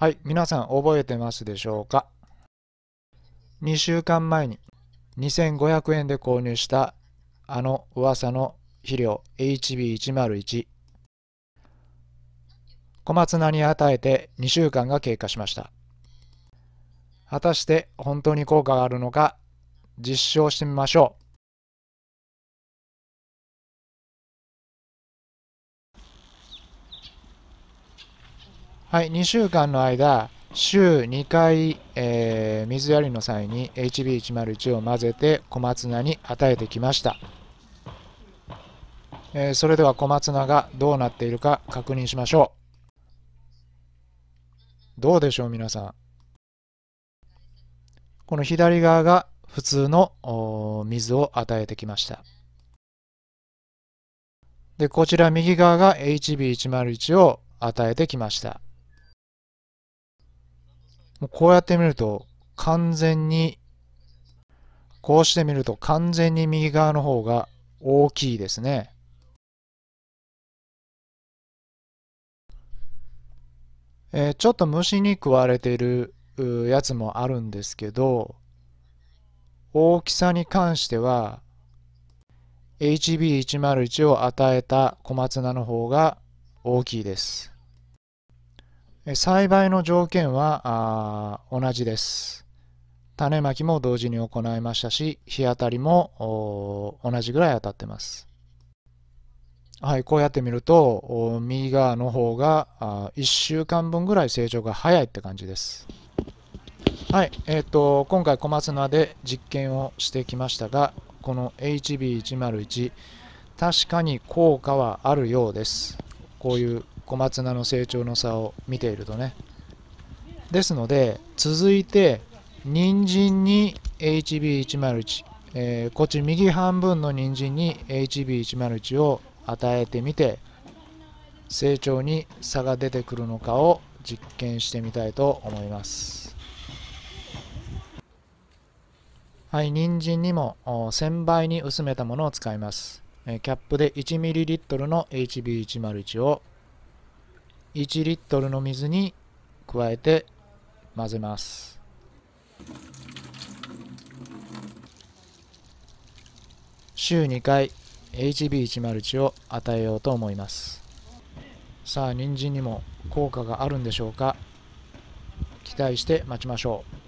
はい、皆さん覚えてますでしょうか2週間前に2500円で購入したあの噂の肥料 HB101 小松菜に与えて2週間が経過しました果たして本当に効果があるのか実証してみましょうはい、2週間の間、週2回、えー、水やりの際に HB101 を混ぜて小松菜に与えてきました、えー、それでは小松菜がどうなっているか確認しましょうどうでしょう皆さんこの左側が普通の水を与えてきましたでこちら右側が HB101 を与えてきましたもうこうやって見ると完全に、こうして見ると完全に右側の方が大きいですね。えー、ちょっと虫に食われているやつもあるんですけど、大きさに関しては、HB101 を与えた小松菜の方が大きいです。栽培の条件は同じです。種まきも同時に行いましたし、日当たりも同じぐらい当たってます。はい、こうやって見ると、右側の方が1週間分ぐらい成長が早いって感じです。はい、えー、と、今回小松菜で実験をしてきましたが、この HB101、確かに効果はあるようです。こういう小松菜の成長の差を見ているとねですので続いて人参に HB101、えー、こっち右半分の人参に HB101 を与えてみて成長に差が出てくるのかを実験してみたいと思いますはい人参にも1000倍に薄めたものを使いますキャップで 1ml の HB101 を1リットルの水に加えて混ぜます週2回 HB101 を与えようと思いますさあ人参にも効果があるんでしょうか期待して待ちましょう